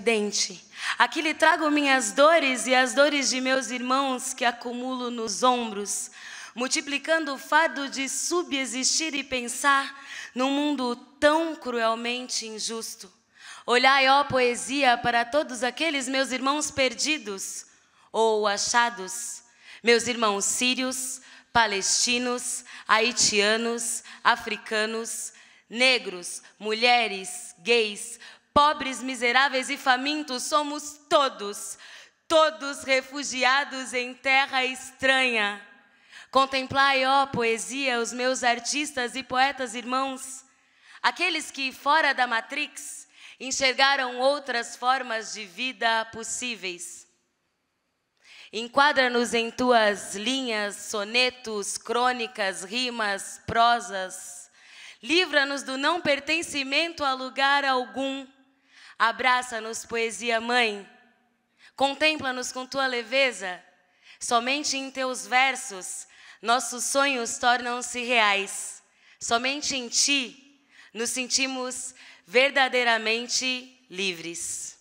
confidente. Aqui lhe trago minhas dores e as dores de meus irmãos que acumulo nos ombros, multiplicando o fardo de subexistir e pensar num mundo tão cruelmente injusto. Olhai, ó poesia, para todos aqueles meus irmãos perdidos ou achados, meus irmãos sírios, palestinos, haitianos, africanos, negros, mulheres, gays, Pobres, miseráveis e famintos somos todos, todos refugiados em terra estranha. Contemplai, ó poesia, os meus artistas e poetas irmãos, aqueles que, fora da Matrix, enxergaram outras formas de vida possíveis. Enquadra-nos em tuas linhas, sonetos, crônicas, rimas, prosas. Livra-nos do não pertencimento a lugar algum. Abraça-nos, poesia mãe. Contempla-nos com tua leveza. Somente em teus versos nossos sonhos tornam-se reais. Somente em ti nos sentimos verdadeiramente livres.